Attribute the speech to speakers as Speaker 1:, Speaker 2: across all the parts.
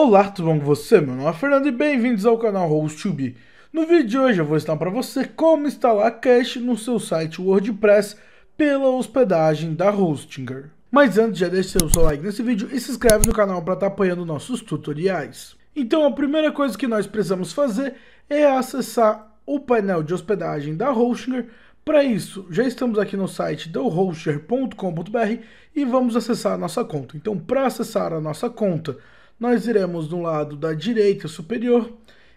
Speaker 1: Olá, tudo bom com você? Meu nome é Fernando e bem-vindos ao canal HostTube. No vídeo de hoje eu vou ensinar para você como instalar cache no seu site WordPress pela hospedagem da Hostinger. Mas antes, já deixa seu like nesse vídeo e se inscreve no canal para estar tá apoiando nossos tutoriais. Então a primeira coisa que nós precisamos fazer é acessar o painel de hospedagem da Hostinger. Para isso, já estamos aqui no site dohostinger.com.br e vamos acessar a nossa conta. Então, para acessar a nossa conta, nós iremos no lado da direita superior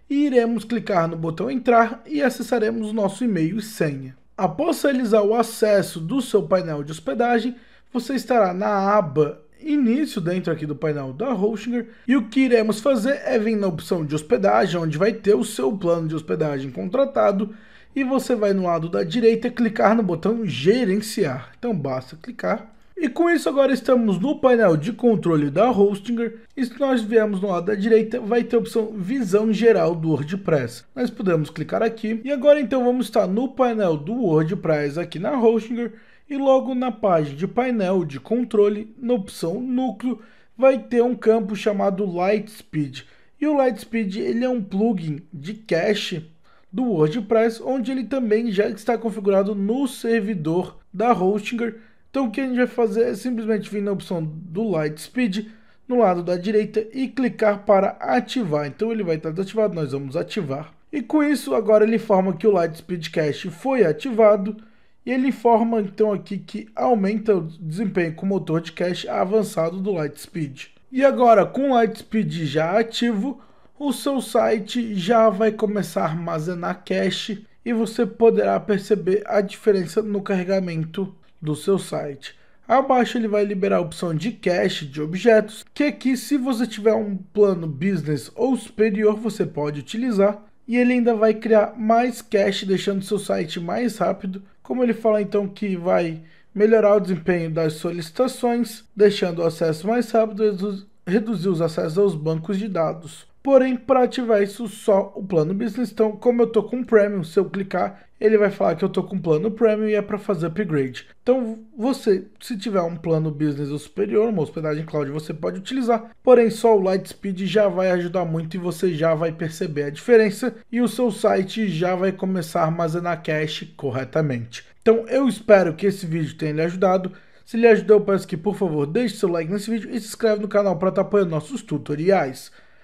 Speaker 1: e iremos clicar no botão entrar e acessaremos o nosso e-mail e senha. Após realizar o acesso do seu painel de hospedagem, você estará na aba início dentro aqui do painel da Hostinger e o que iremos fazer é vir na opção de hospedagem, onde vai ter o seu plano de hospedagem contratado e você vai no lado da direita clicar no botão gerenciar. Então basta clicar e com isso agora estamos no painel de controle da Hostinger e se nós viermos no lado da direita vai ter a opção visão geral do WordPress. Nós podemos clicar aqui e agora então vamos estar no painel do WordPress aqui na Hostinger e logo na página de painel de controle, na opção núcleo, vai ter um campo chamado Lightspeed. E o Lightspeed ele é um plugin de cache do WordPress, onde ele também já está configurado no servidor da Hostinger, então o que a gente vai fazer é simplesmente vir na opção do Light Speed no lado da direita e clicar para ativar. Então ele vai estar desativado, nós vamos ativar. E com isso agora ele informa que o Light Speed Cache foi ativado e ele informa então aqui que aumenta o desempenho com o motor de cache avançado do Light Speed. E agora com o Light Speed já ativo, o seu site já vai começar a armazenar cache e você poderá perceber a diferença no carregamento do seu site. Abaixo ele vai liberar a opção de cache de objetos, que aqui se você tiver um plano business ou superior você pode utilizar. E ele ainda vai criar mais cache, deixando seu site mais rápido. Como ele fala então que vai melhorar o desempenho das solicitações, deixando o acesso mais rápido e reduzir os acessos aos bancos de dados. Porém, para ativar isso só o plano business, então como eu tô com premium, se eu clicar, ele vai falar que eu tô com plano premium e é para fazer upgrade. Então, você, se tiver um plano business ou superior, uma hospedagem cloud, você pode utilizar. Porém, só o Lightspeed já vai ajudar muito e você já vai perceber a diferença e o seu site já vai começar a armazenar cache corretamente. Então, eu espero que esse vídeo tenha lhe ajudado. Se lhe ajudou, peço que, por favor, deixe seu like nesse vídeo e se inscreve no canal para estar apoiando nossos tutoriais.